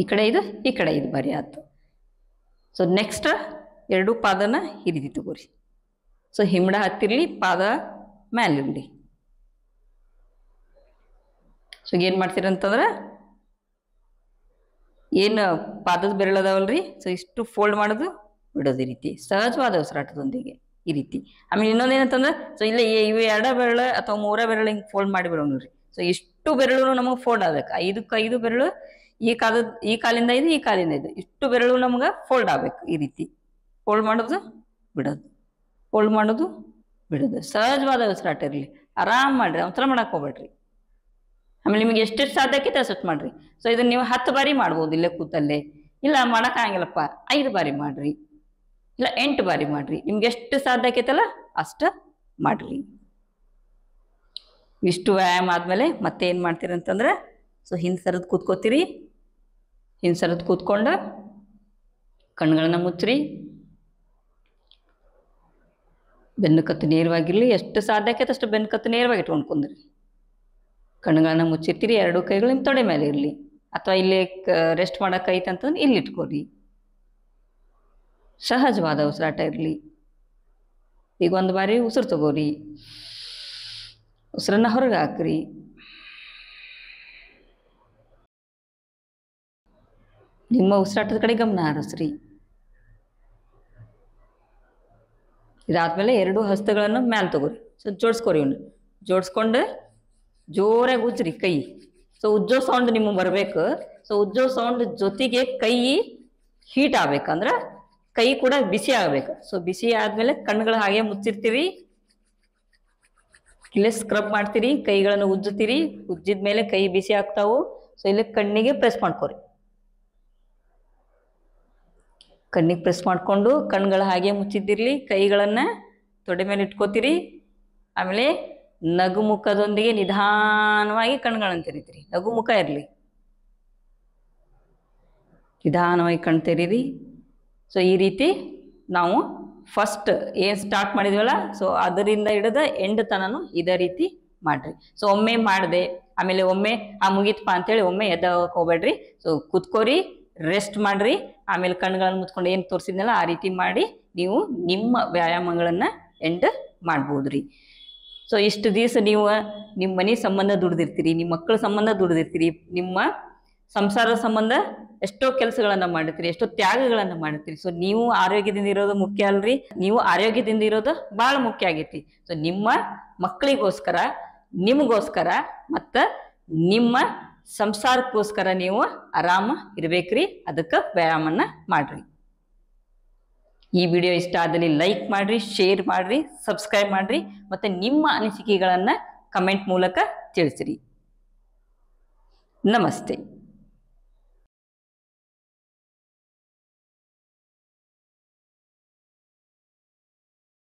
Speaker 1: ಈ ಕಡೆ ಐದು ಈ ಕಡೆ ಐದು ಬಾರಿ ಆಯ್ತು ಸೊ ನೆಕ್ಸ್ಟ್ ಎರಡು ಪಾದನ ಹಿರಿದಿ ತಗೋರಿ ಸೊ ಹಿಮಡ ಹತ್ತಿರಲಿ ಪಾದ ಮ್ಯಾಲಿರಲಿ ಸೊ ಏನು ಮಾಡ್ತೀರಂತಂದ್ರೆ ಏನು ಪಾದದ ಬೆರಳದಾವಲ್ರಿ ಸೊ ಇಷ್ಟು ಫೋಲ್ಡ್ ಮಾಡೋದು ಬಿಡೋದು ಈ ರೀತಿ ಸಹಜವಾದ ಉಸಿರಾಟದೊಂದಿಗೆ ಈ ರೀತಿ ಆಮೇಲೆ ಇನ್ನೊಂದೇನಂತಂದ್ರೆ ಸೊ ಇಲ್ಲ ಇವು ಎರಡ ಬೆರಳು ಅಥವಾ ಮೂರ ಬೆರಳು ಹಿಂಗೆ ಫೋಲ್ಡ್ ಮಾಡಿ ರೀ ಸೊ ಇಷ್ಟು ಬೆರಳು ನಮಗೆ ಫೋಲ್ಡ್ ಆಗಬೇಕು ಐದಕ್ಕೆ ಐದು ಬೆರಳು ಈ ಕಾಲದ ಈ ಕಾಲಿಂದ ಐದು ಈ ಕಾಲಿಂದ ಐದು ಇಷ್ಟು ಬೆರಳು ನಮ್ಗೆ ಫೋಲ್ಡ್ ಆಗ್ಬೇಕು ಈ ರೀತಿ ಹೋಲ್ಡ್ ಮಾಡೋದು ಬಿಡೋದು ಹೋಲ್ಡ್ ಮಾಡೋದು ಬಿಡೋದು ಸಹಜವಾದ ಉಸಿರಾಟ ಇರಲಿ ಆರಾಮ್ ಮಾಡಿರಿ ಒಂಥರ ಮಾಡಕ್ಕೆ ಹೋಗ್ಬೇಡ್ರಿ ಆಮೇಲೆ ನಿಮಗೆ ಎಷ್ಟೆಷ್ಟು ಸಾಧ್ಯಕ್ಕೆ ಅಷ್ಟು ಮಾಡಿರಿ ಸೊ ಇದನ್ನ ನೀವು ಹತ್ತು ಬಾರಿ ಮಾಡ್ಬೋದು ಇಲ್ಲೇ ಕೂತಲ್ಲೇ ಇಲ್ಲ ಮಾಡೋಕ್ಕಾಗಿಲ್ಲಪ್ಪ ಐದು ಬಾರಿ ಮಾಡಿರಿ ಇಲ್ಲ ಎಂಟು ಬಾರಿ ಮಾಡಿರಿ ನಿಮ್ಗೆ ಎಷ್ಟು ಸಾಧ್ಯ ಆಕೈತಲ್ಲ ಅಷ್ಟು ಮಾಡಿರಿ ಇಷ್ಟು ವ್ಯಾಯಾಮ ಆದಮೇಲೆ ಮತ್ತೆ ಏನು ಮಾಡ್ತೀರಿ ಅಂತಂದ್ರೆ ಸೊ ಹಿಂದೆ ಸರದ್ ಕೂತ್ಕೋತೀರಿ ಹಿಂದೆ ಸರದ್ ಕೂತ್ಕೊಂಡು ಕಣ್ಗಳನ್ನ ಮುಚ್ಚ್ರಿ ಬೆನ್ನು ಕತ್ತು ನೇರವಾಗಿರಲಿ ಎಷ್ಟು ಸಾಧ್ಯ ಆಕೈತೆ ಅಷ್ಟು ಕತ್ತು ನೇರವಾಗಿ ಇಟ್ಕೊಂಡು ಕುಂದ್ರಿ ಕಣ್ಗಳನ್ನ ಮುಚ್ಚಿತ್ತೀರಿ ಎರಡು ಕೈಗಳು ನಿಮ್ಮ ತೊಡೆ ಮೇಲೆ ಇರಲಿ ಅಥವಾ ಇಲ್ಲಿ ರೆಸ್ಟ್ ಮಾಡೋಕ್ಕೈತೆ ಅಂತಂದ್ರೆ ಇಲ್ಲಿ ಇಟ್ಕೊರಿ ಸಹಜವಾದ ಉಸಿರಾಟ ಇರಲಿ ಈಗ ಒಂದು ಬಾರಿ ಉಸಿರು ತಗೋರಿ ಉಸಿರನ್ನ ಹೊರಗೆ ಹಾಕ್ರಿ ನಿಮ್ಮ ಉಸಿರಾಟದ ಕಡೆ ಗಮನ ಹರಿಸ್ರಿ ಇದಾದ್ಮೇಲೆ ಎರಡು ಹಸ್ತಗಳನ್ನು ಮ್ಯಾಲೆ ತಗೋರಿ ಸೊ ಜೋಡಿಸ್ಕೋರಿ ಇವನು ಜೋಡಿಸ್ಕೊಂಡು ಜೋರಾಗಿ ಉಜ್ಜ್ರಿ ಕೈ ಸೊ ಉಜ್ಜೋ ಸೌಂಡ್ ನಿಮಗೆ ಬರಬೇಕು ಸೊ ಉಜ್ಜೋ ಸೌಂಡ್ ಜೊತೆಗೆ ಕೈ ಹೀಟ್ ಆಗ್ಬೇಕಂದ್ರೆ ಕೈ ಕೂಡ ಬಿಸಿ ಆಗ್ಬೇಕು ಸೊ ಬಿಸಿ ಆದ್ಮೇಲೆ ಕಣ್ಣುಗಳು ಹಾಗೆ ಮುಚ್ಚಿರ್ತೀವಿ ಇಲ್ಲೇ ಸ್ಕ್ರಬ್ ಮಾಡ್ತೀರಿ ಕೈಗಳನ್ನು ಉಜ್ಜುತ್ತೀರಿ ಉಜ್ಜಿದ ಮೇಲೆ ಕೈ ಬಿಸಿ ಆಗ್ತಾವು ಸೊ ಇಲ್ಲಿ ಕಣ್ಣಿಗೆ ಪ್ರೆಸ್ ಮಾಡ್ಕೋರಿ ಕಣ್ಣಿಗೆ ಪ್ರೆಸ್ ಮಾಡಿಕೊಂಡು ಕಣ್ಗಳು ಹಾಗೆ ಮುಚ್ಚಿದ್ದಿರಲಿ ಕೈಗಳನ್ನು ತೊಡೆ ಮೇಲೆ ಇಟ್ಕೋತೀರಿ ಆಮೇಲೆ ನಗು ಮುಖದೊಂದಿಗೆ ನಿಧಾನವಾಗಿ ಕಣ್ಗಳನ್ನು ತೆರಿತೀರಿ ನಗು ಮುಖ ಇರಲಿ ನಿಧಾನವಾಗಿ ಕಣ್ ತೆರೀರಿ ಸೊ ಈ ರೀತಿ ನಾವು ಫಸ್ಟ್ ಏನು ಸ್ಟಾರ್ಟ್ ಮಾಡಿದ್ವಲ್ಲ ಸೊ ಅದರಿಂದ ಹಿಡಿದ ಎಂಡ್ ತನನು ಇದೇ ರೀತಿ ಮಾಡ್ರಿ ಸೊ ಒಮ್ಮೆ ಮಾಡಿದೆ ಆಮೇಲೆ ಒಮ್ಮೆ ಆ ಮುಗೀತಪ್ಪ ಅಂತೇಳಿ ಒಮ್ಮೆ ಎದ್ದ ಹೋಗ್ಬೇಡ್ರಿ ಸೊ ಕುತ್ಕೋರಿ ರೆಸ್ಟ್ ಮಾಡ್ರಿ ಆಮೇಲೆ ಕಣ್ಗಳನ್ನು ಮುಚ್ಕೊಂಡು ಏನು ತೋರಿಸಿದ್ನಲ್ಲ ಆ ರೀತಿ ಮಾಡಿ ನೀವು ನಿಮ್ಮ ವ್ಯಾಯಾಮಗಳನ್ನು ಎಂಡ್ ಮಾಡ್ಬೋದು ರೀ ಸೊ ಇಷ್ಟು ದಿವಸ ನೀವು ನಿಮ್ಮ ಮನೆ ಸಂಬಂಧ ದುಡ್ದಿರ್ತೀರಿ ನಿಮ್ಮ ಮಕ್ಕಳ ಸಂಬಂಧ ದುಡ್ದಿರ್ತೀರಿ ನಿಮ್ಮ ಸಂಸಾರದ ಸಂಬಂಧ ಎಷ್ಟೋ ಕೆಲಸಗಳನ್ನ ಮಾಡಿರ್ತೀರಿ ಎಷ್ಟೋ ತ್ಯಾಗಗಳನ್ನ ಮಾಡಿರ್ತೀರಿ ಸೊ ನೀವು ಆರೋಗ್ಯದಿಂದ ಇರೋದು ಮುಖ್ಯ ಅಲ್ರಿ ನೀವು ಆರೋಗ್ಯದಿಂದ ಇರೋದು ಬಹಳ ಮುಖ್ಯ ಆಗೈತಿ ಸೊ ನಿಮ್ಮ ಮಕ್ಕಳಿಗೋಸ್ಕರ ನಿಮಗೋಸ್ಕರ ಮತ್ತ ನಿಮ್ಮ ಸಂಸಾರಕ್ಕೋಸ್ಕರ ನೀವು ಆರಾಮ ಇರ್ಬೇಕ್ರಿ ಅದಕ್ಕೆ ವ್ಯಾಯಾಮನ ಮಾಡ್ರಿ ಈ ವಿಡಿಯೋ ಇಷ್ಟ ಆದಲ್ಲಿ ಲೈಕ್ ಮಾಡ್ರಿ ಶೇರ್ ಮಾಡ್ರಿ ಸಬ್ಸ್ಕ್ರೈಬ್ ಮಾಡ್ರಿ ಮತ್ತೆ ನಿಮ್ಮ ಅನಿಸಿಕೆಗಳನ್ನು ಕಮೆಂಟ್ ಮೂಲಕ ತಿಳಿಸಿರಿ ನಮಸ್ತೆ